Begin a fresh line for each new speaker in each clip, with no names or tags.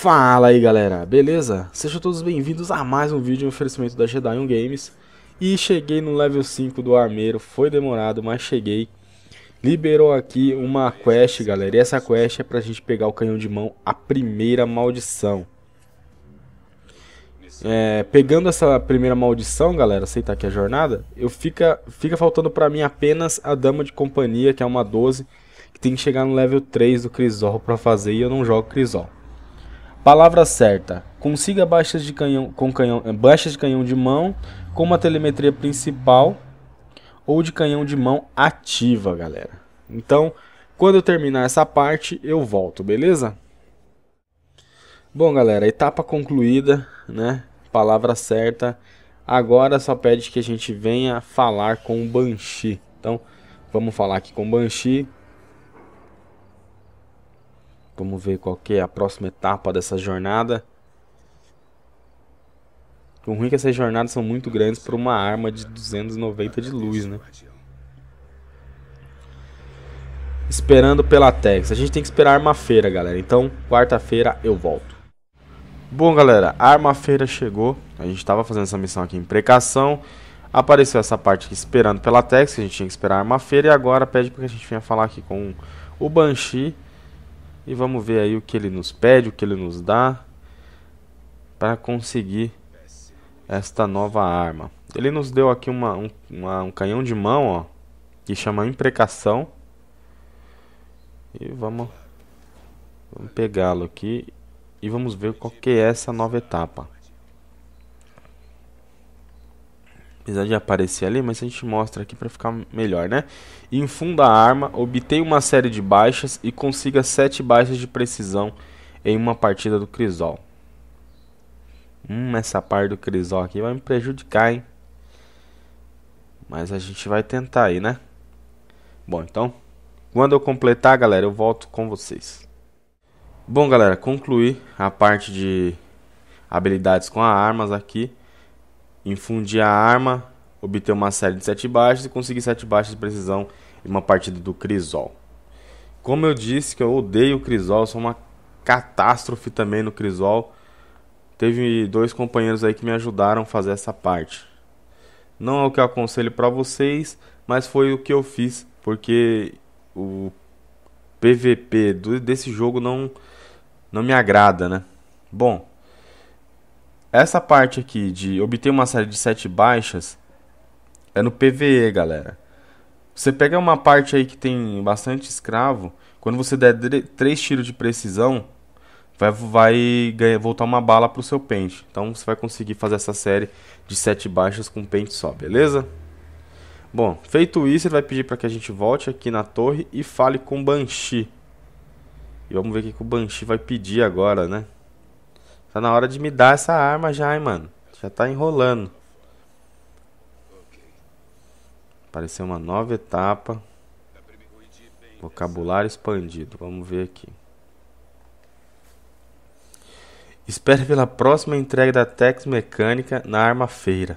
Fala aí galera, beleza? Sejam todos bem-vindos a mais um vídeo em oferecimento da Jedi 1 Games E cheguei no level 5 do armeiro, foi demorado, mas cheguei Liberou aqui uma quest galera, e essa quest é pra gente pegar o canhão de mão, a primeira maldição é, Pegando essa primeira maldição galera, aceitar aqui a jornada eu Fica, fica faltando pra mim apenas a dama de companhia, que é uma 12 Que tem que chegar no level 3 do Crisol pra fazer e eu não jogo Crisol Palavra certa. Consiga baixas de canhão, com canhão, eh, baixas de canhão de mão com uma telemetria principal ou de canhão de mão ativa, galera. Então, quando eu terminar essa parte, eu volto, beleza? Bom, galera, etapa concluída, né? Palavra certa. Agora só pede que a gente venha falar com o Banshee. Então, vamos falar aqui com o Banshee. Vamos ver qual que é a próxima etapa dessa jornada. O ruim é que essas jornadas são muito grandes para uma arma de 290 de luz, né? Esperando pela Tex. A gente tem que esperar a arma-feira, galera. Então, quarta-feira eu volto. Bom, galera, a arma-feira chegou. A gente estava fazendo essa missão aqui em precação. Apareceu essa parte aqui esperando pela Tex, que a gente tinha que esperar a arma-feira. E agora pede para que a gente venha falar aqui com o Banshee e vamos ver aí o que ele nos pede, o que ele nos dá para conseguir esta nova arma. Ele nos deu aqui uma, um, uma, um canhão de mão, ó, que chama imprecação. E vamos, vamos pegá-lo aqui e vamos ver qual que é essa nova etapa. apesar de aparecer ali, mas a gente mostra aqui para ficar melhor, né? Infunda a arma, obtém uma série de baixas e consiga 7 baixas de precisão em uma partida do Crisol. Hum, essa parte do Crisol aqui vai me prejudicar, hein? Mas a gente vai tentar aí, né? Bom, então, quando eu completar, galera, eu volto com vocês. Bom, galera, concluí a parte de habilidades com as armas aqui infundir a arma, obter uma série de 7 baixas e conseguir 7 baixas de precisão em uma partida do Crisol. Como eu disse que eu odeio o Crisol, sou uma catástrofe também no Crisol. Teve dois companheiros aí que me ajudaram a fazer essa parte. Não é o que eu aconselho para vocês, mas foi o que eu fiz, porque o PVP desse jogo não não me agrada, né? Bom, essa parte aqui de obter uma série de sete baixas é no PVE, galera. Você pega uma parte aí que tem bastante escravo, quando você der três tiros de precisão, vai, vai ganhar, voltar uma bala pro seu pente. Então você vai conseguir fazer essa série de sete baixas com pente só, beleza? Bom, feito isso, ele vai pedir para que a gente volte aqui na torre e fale com o Banshee. E vamos ver o que, que o Banshee vai pedir agora, né? Tá na hora de me dar essa arma já, hein, mano. Já tá enrolando. Apareceu uma nova etapa. Vocabulário expandido. Vamos ver aqui. Espere pela próxima entrega da Tex Mecânica na Arma Feira.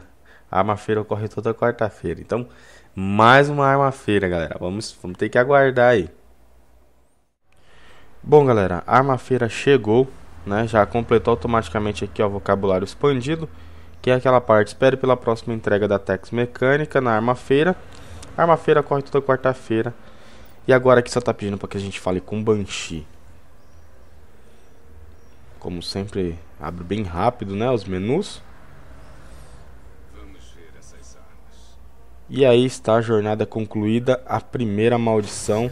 A Arma Feira ocorre toda quarta-feira. Então, mais uma Arma Feira, galera. Vamos, vamos ter que aguardar aí. Bom, galera, a Arma Feira chegou né? Já completou automaticamente aqui o vocabulário expandido, que é aquela parte espere pela próxima entrega da Tex Mecânica na Arma Feira. A Arma Feira corre toda quarta-feira. E agora que só tá pedindo para que a gente fale com Banshee. Como sempre, abre bem rápido, né, os menus. E aí está a jornada concluída, a primeira maldição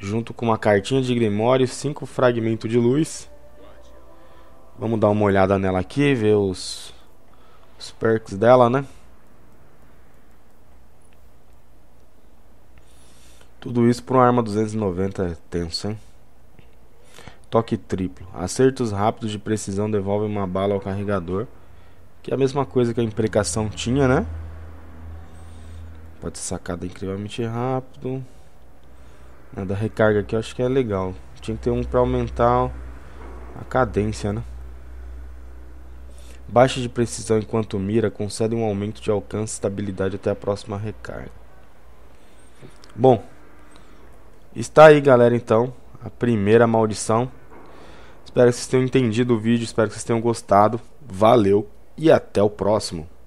junto com uma cartinha de Grimório, cinco fragmentos de luz. Vamos dar uma olhada nela aqui, ver os, os perks dela, né? Tudo isso para uma arma 290 é tenso, hein? Toque triplo. Acertos rápidos de precisão devolvem uma bala ao carregador. Que é a mesma coisa que a imprecação tinha, né? Pode ser sacada incrivelmente rápido. Né, da recarga aqui eu acho que é legal. Tinha que ter um para aumentar a cadência, né? Baixa de precisão enquanto mira concede um aumento de alcance e estabilidade até a próxima recarga. Bom, está aí, galera, então, a primeira maldição. Espero que vocês tenham entendido o vídeo, espero que vocês tenham gostado. Valeu e até o próximo.